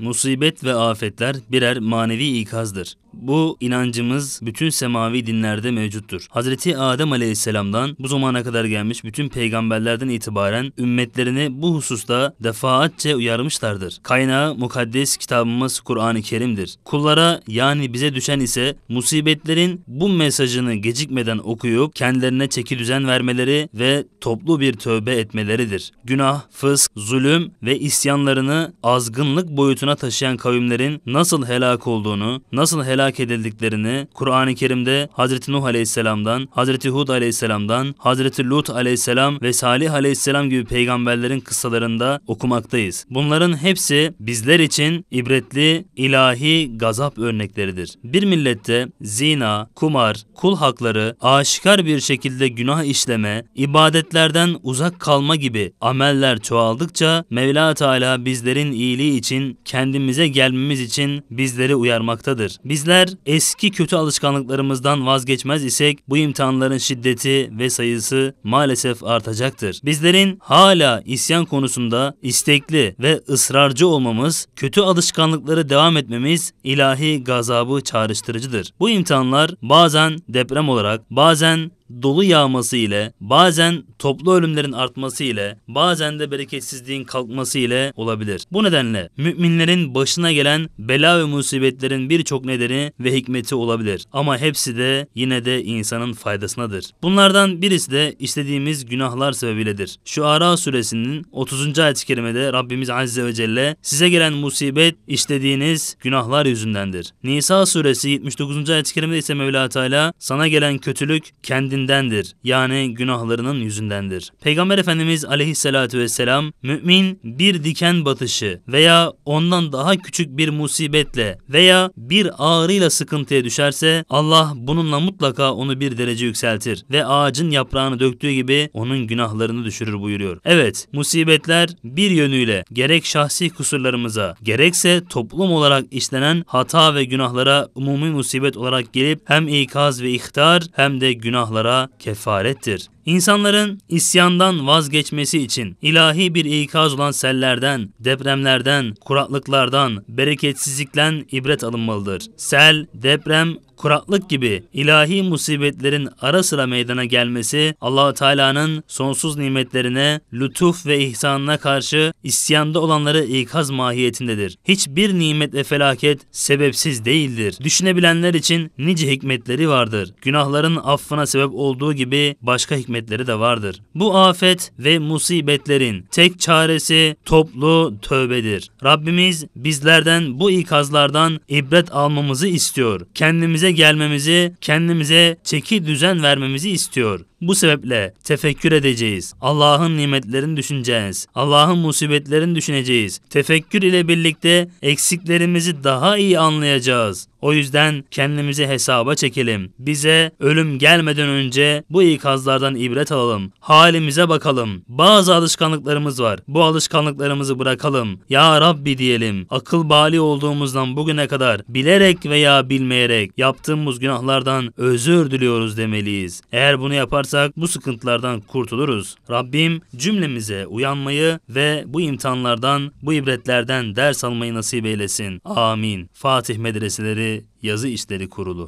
Musibet ve afetler birer manevi ikazdır. Bu inancımız bütün semavi dinlerde mevcuttur. Hazreti Adem aleyhisselamdan bu zamana kadar gelmiş bütün peygamberlerden itibaren ümmetlerini bu hususta defaatçe uyarmışlardır. Kaynağı mukaddes kitabımız Kur'an-ı Kerim'dir. Kullara yani bize düşen ise musibetlerin bu mesajını gecikmeden okuyup kendilerine çeki düzen vermeleri ve toplu bir tövbe etmeleridir. Günah, fısk, zulüm ve isyanlarını azgınlık boyutuna boyutuna taşıyan kavimlerin nasıl helak olduğunu, nasıl helak edildiklerini Kur'an-ı Kerim'de Hz. Nuh aleyhisselamdan, Hz. Hud aleyhisselamdan, Hz. Lut aleyhisselam ve Salih aleyhisselam gibi peygamberlerin kıssalarında okumaktayız. Bunların hepsi bizler için ibretli ilahi gazap örnekleridir. Bir millette zina, kumar, kul hakları, aşikar bir şekilde günah işleme, ibadetlerden uzak kalma gibi ameller çoğaldıkça Mevla Teala bizlerin iyiliği için kendi kendimize gelmemiz için bizleri uyarmaktadır. Bizler eski kötü alışkanlıklarımızdan vazgeçmez isek bu imtihanların şiddeti ve sayısı maalesef artacaktır. Bizlerin hala isyan konusunda istekli ve ısrarcı olmamız, kötü alışkanlıkları devam etmemiz ilahi gazabı çağrıştırıcıdır. Bu imtihanlar bazen deprem olarak, bazen dolu yağması ile, bazen toplu ölümlerin artması ile, bazen de bereketsizliğin kalkması ile olabilir. Bu nedenle müminlerin başına gelen bela ve musibetlerin birçok nedeni ve hikmeti olabilir. Ama hepsi de yine de insanın faydasınadır. Bunlardan birisi de istediğimiz günahlar sebebiyledir. Şu Ara suresinin 30. ayet-i kerimede Rabbimiz Azze ve Celle size gelen musibet istediğiniz günahlar yüzündendir. Nisa suresi 79. ayet-i kerimede ise Mevla Teala sana gelen kötülük kendi cesedindendir yani günahlarının yüzündendir. Peygamber Efendimiz aleyhissalatü vesselam mümin bir diken batışı veya ondan daha küçük bir musibetle veya bir ağrıyla sıkıntıya düşerse Allah bununla mutlaka onu bir derece yükseltir ve ağacın yaprağını döktüğü gibi onun günahlarını düşürür buyuruyor. Evet musibetler bir yönüyle gerek şahsi kusurlarımıza gerekse toplum olarak işlenen hata ve günahlara umumi musibet olarak gelip hem ikaz ve ihtar hem de günahlara onlara kefarettir. İnsanların isyandan vazgeçmesi için ilahi bir ikaz olan sellerden, depremlerden, kuraklıklardan, bereketsizlikten ibret alınmalıdır. Sel, deprem, kuraklık gibi ilahi musibetlerin ara sıra meydana gelmesi Allahu Teala'nın sonsuz nimetlerine, lütuf ve ihsanına karşı isyanda olanları ikaz mahiyetindedir. Hiçbir nimet ve felaket sebepsiz değildir. Düşünebilenler için nice hikmetleri vardır. Günahların affına sebep olduğu gibi başka hikmet hikmetleri de vardır. Bu afet ve musibetlerin tek çaresi toplu tövbedir. Rabbimiz bizlerden bu ikazlardan ibret almamızı istiyor. Kendimize gelmemizi, kendimize çeki düzen vermemizi istiyor. Bu sebeple tefekkür edeceğiz. Allah'ın nimetlerini düşüneceğiz. Allah'ın musibetlerini düşüneceğiz. Tefekkür ile birlikte eksiklerimizi daha iyi anlayacağız. O yüzden kendimizi hesaba çekelim. Bize ölüm gelmeden önce bu ikazlardan ibret alalım. Halimize bakalım. Bazı alışkanlıklarımız var. Bu alışkanlıklarımızı bırakalım. Ya Rabbi diyelim. Akıl bali olduğumuzdan bugüne kadar bilerek veya bilmeyerek yaptığımız günahlardan özür diliyoruz demeliyiz. Eğer bunu yaparsak bu sıkıntılardan kurtuluruz. Rabbim cümlemize uyanmayı ve bu imtihanlardan, bu ibretlerden ders almayı nasip eylesin. Amin. Fatih medreseleri Yazı İşleri Kurulu